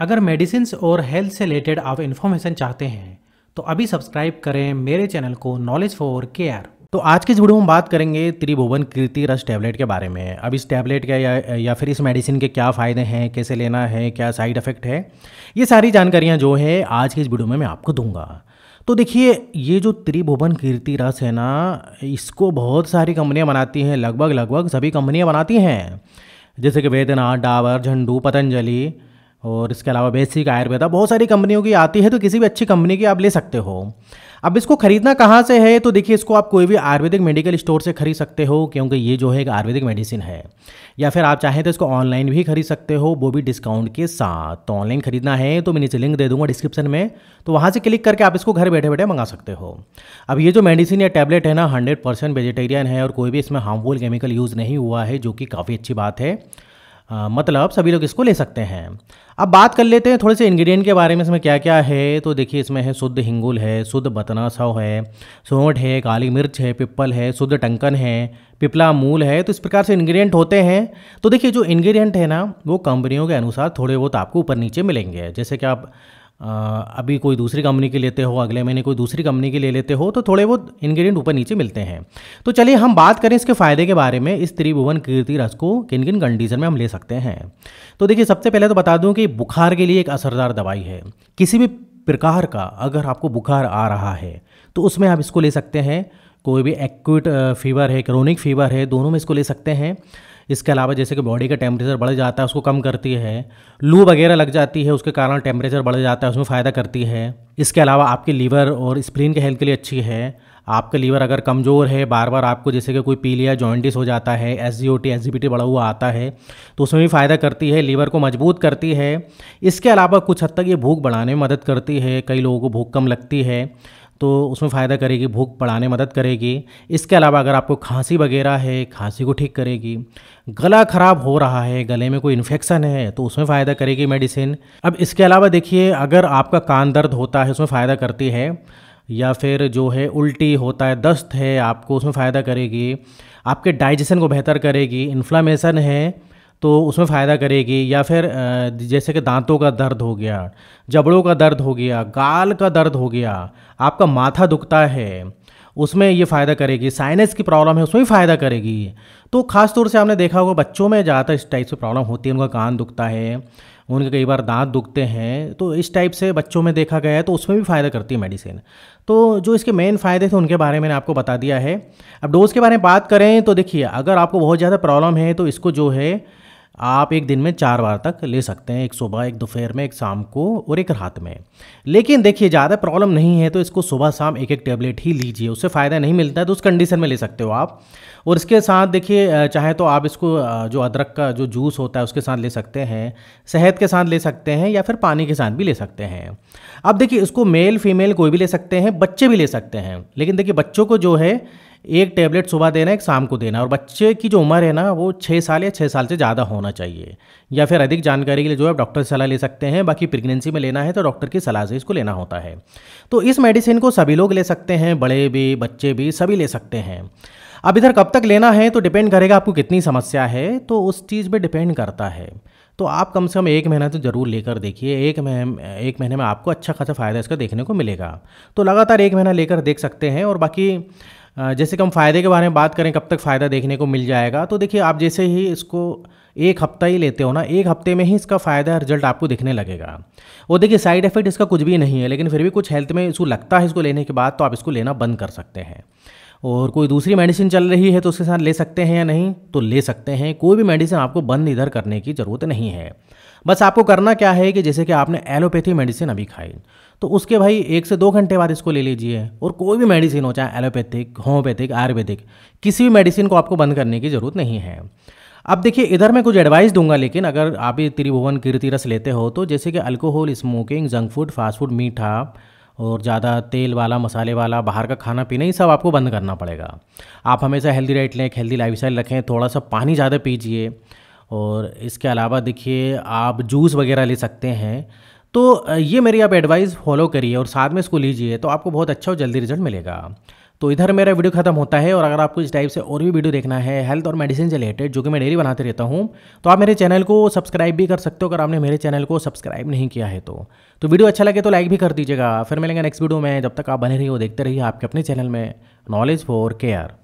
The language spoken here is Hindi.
अगर मेडिसिन और हेल्थ से रिलेटेड आप इन्फॉर्मेशन चाहते हैं तो अभी सब्सक्राइब करें मेरे चैनल को नॉलेज फॉर केयर तो आज के इस वीडियो में बात करेंगे त्रिभुवन कीर्ति रस टैबलेट के बारे में अब इस टैबलेट के या, या फिर इस मेडिसिन के क्या फ़ायदे हैं कैसे लेना है क्या साइड इफ़ेक्ट है ये सारी जानकारियाँ जो है आज के इस वीडियो में मैं आपको दूंगा तो देखिए ये जो त्रिभुवन कीर्ति रस है ना इसको बहुत सारी कंपनियाँ बनाती हैं लगभग लगभग सभी कंपनियाँ बनाती हैं जैसे कि वेदना डाबर झंडू पतंजलि और इसके अलावा बेसिक आयुर्वेदा बहुत सारी कंपनियों की आती है तो किसी भी अच्छी कंपनी की आप ले सकते हो अब इसको खरीदना कहाँ से है तो देखिए इसको आप कोई भी आयुर्वेदिक मेडिकल स्टोर से खरीद सकते हो क्योंकि ये जो है एक आयुर्वेदिक मेडिसिन है या फिर आप चाहें तो इसको ऑनलाइन भी खरीद सकते हो वो भी डिस्काउंट के साथ तो ऑनलाइन खरीदना है तो मैं नीचे लिंक दे दूंगा डिस्क्रिप्शन में तो वहाँ से क्लिक करके आप इसको घर बैठे बैठे मंगा सकते हो अब ये जो मेडिसिन या टैबलेट है ना हंड्रेड वेजिटेरियन है और कोई भी इसमें हार्मफुल केमिकल यूज़ नहीं हुआ है जो कि काफ़ी अच्छी बात है हाँ, मतलब सभी लोग इसको ले सकते हैं अब बात कर लेते हैं थोड़े से इंग्रेडिएंट के बारे में इसमें क्या क्या है तो देखिए इसमें है शुद्ध हिंगुल है शुद्ध बतनासव है सोंठ है काली मिर्च है पिप्पल है शुद्ध टंकन है पिपला मूल है तो इस प्रकार से इंग्रेडिएंट होते हैं तो देखिए जो इंग्रेडिएंट है ना वो कंपनियों के अनुसार थोड़े बहुत आपको ऊपर नीचे मिलेंगे जैसे कि आप अभी कोई दूसरी कंपनी के लेते हो अगले महीने कोई दूसरी कंपनी के ले लेते हो तो थोड़े बहुत इंग्रेडिएंट ऊपर नीचे मिलते हैं तो चलिए हम बात करें इसके फायदे के बारे में इस त्रिभुवन कीर्ति रस को किन किन कंडीशन में हम ले सकते हैं तो देखिए सबसे पहले तो बता दूं कि बुखार के लिए एक असरदार दवाई है किसी भी प्रकार का अगर आपको बुखार आ रहा है तो उसमें आप इसको ले सकते हैं कोई भी एक्यूट फीवर है क्रोनिक फीवर है दोनों में इसको ले सकते हैं इसके अलावा जैसे कि बॉडी का टेम्परेचर बढ़ जाता है उसको कम करती है लू वगैरह लग जाती है उसके कारण टेम्परेचर बढ़ जाता है उसमें फ़ायदा करती है इसके अलावा आपके लीवर और स्प्रीन के हेल्थ के लिए अच्छी है आपका लीवर अगर कमज़ोर है बार बार आपको जैसे कि कोई पी लिया जॉइंटिस हो जाता है S G O T S G B T बढ़ा हुआ आता है तो उसमें भी फ़ायदा करती है लीवर को मजबूत करती है इसके अलावा कुछ हद तक ये भूख बढ़ाने में मदद करती है कई लोगों को भूख कम लगती है तो उसमें फ़ायदा करेगी भूख बढ़ाने मदद करेगी इसके अलावा अगर आपको खांसी वगैरह है खांसी को ठीक करेगी गला ख़राब हो रहा है गले में कोई इन्फेक्शन है तो उसमें फ़ायदा करेगी मेडिसिन अब इसके अलावा देखिए अगर आपका कान दर्द होता है उसमें फ़ायदा करती है या फिर जो है उल्टी होता है दस्त है आपको उसमें फ़ायदा करेगी आपके डाइजेशन को बेहतर करेगी इन्फ्लामेशन है तो उसमें फ़ायदा करेगी या फिर जैसे कि दांतों का दर्द हो गया जबड़ों का दर्द हो गया गाल का दर्द हो गया आपका माथा दुखता है उसमें ये फ़ायदा करेगी साइनस की प्रॉब्लम है उसमें भी फ़ायदा करेगी तो ख़ास तौर से आपने देखा होगा बच्चों में ज़्यादातर इस टाइप से प्रॉब्लम होती है उनका कान दुखता है उनके कई बार दांत दुखते हैं तो इस टाइप से बच्चों में देखा गया है तो उसमें भी फ़ायदा करती है मेडिसिन तो जो इसके मेन फ़ायदे थे उनके बारे में मैंने आपको बता दिया है अब डोज़ के बारे में बात करें तो देखिए अगर आपको बहुत ज़्यादा प्रॉब्लम है तो इसको जो है आप एक दिन में चार बार तक ले सकते हैं एक सुबह एक दोपहर में एक शाम को और एक रात में लेकिन देखिए ज़्यादा प्रॉब्लम नहीं है तो इसको सुबह शाम एक एक टेबलेट ही लीजिए उससे फ़ायदा नहीं मिलता है तो उस कंडीशन में ले सकते हो आप और इसके साथ देखिए चाहे तो आप इसको जो अदरक का जो जूस होता है उसके साथ ले सकते हैं शहद के साथ ले सकते हैं या फिर पानी के साथ भी ले सकते हैं अब देखिए इसको मेल फीमेल कोई भी ले सकते हैं बच्चे भी ले सकते हैं लेकिन देखिए बच्चों को जो है एक टैबलेट सुबह देना एक शाम को देना और बच्चे की जो उम्र है ना वो छः साल या छः साल से ज़्यादा होना चाहिए या फिर अधिक जानकारी के लिए जो है डॉक्टर से सलाह ले सकते हैं बाकी प्रेगनेंसी में लेना है तो डॉक्टर की सलाह से इसको लेना होता है तो इस मेडिसिन को सभी लोग ले सकते हैं बड़े भी बच्चे भी सभी ले सकते हैं अब इधर कब तक लेना है तो डिपेंड करेगा आपको कितनी समस्या है तो उस चीज़ पर डिपेंड करता है तो आप कम से कम एक महीना तो ज़रूर लेकर देखिए एक महीने एक महीने में आपको अच्छा खासा फ़ायदा इसका देखने को मिलेगा तो लगातार एक महीना लेकर देख सकते हैं और बाकी जैसे कि हम फ़ायदे के बारे में बात करें कब तक फ़ायदा देखने को मिल जाएगा तो देखिए आप जैसे ही इसको एक हफ्ता ही लेते हो ना एक हफ्ते में ही इसका फ़ायदा रिजल्ट आपको दिखने लगेगा और देखिए साइड इफेक्ट इसका कुछ भी नहीं है लेकिन फिर भी कुछ हेल्थ में इशू लगता है इसको लेने के बाद तो आप इसको लेना बंद कर सकते हैं और कोई दूसरी मेडिसिन चल रही है तो उसके साथ ले सकते हैं या नहीं तो ले सकते हैं कोई भी मेडिसिन आपको बंद इधर करने की ज़रूरत नहीं है बस आपको करना क्या है कि जैसे कि आपने एलोपैथी मेडिसिन अभी खाई तो उसके भाई एक से दो घंटे बाद इसको ले लीजिए और कोई भी मेडिसिन हो चाहे एलोपैथिक होम्योपैथिक आयुर्वेदिक किसी भी मेडिसिन को आपको बंद करने की ज़रूरत नहीं है अब देखिए इधर मैं कुछ एडवाइस दूंगा लेकिन अगर आप ये त्रिभुवन कीर्ति रस लेते हो तो जैसे कि alcohol smoking junk food fast food मीठा और ज़्यादा तेल वाला मसाले वाला बाहर का खाना पीना ये सब आपको बंद करना पड़ेगा आप हमेशा हेल्दी डाइट लें हेल्दी लाइफ स्टाइल रखें थोड़ा सा पानी ज़्यादा पीजिए और इसके अलावा देखिए आप जूस वगैरह ले सकते हैं तो ये मेरी आप एडवाइस फॉलो करिए और साथ में इसको लीजिए तो आपको बहुत अच्छा और जल्दी रिजल्ट मिलेगा तो इधर मेरा वीडियो खत्म होता है और अगर आपको इस टाइप से और भी वीडियो देखना है हेल्थ और मेडिसिन से रिलेटेड जो कि मैं डेली बनाते रहता हूँ तो आप मेरे चैनल को सब्सक्राइब भी कर सकते हो अगर आपने मेरे चैनल को सब्सक्राइब नहीं किया है तो तो वीडियो अच्छा लगे तो लाइक भी कर दीजिएगा फिर मिलेंगे नेक्स्ट वीडियो में जब तक आप बने रहिए देखते रहिए आपके अपने चैनल में नॉलेज फॉर केयर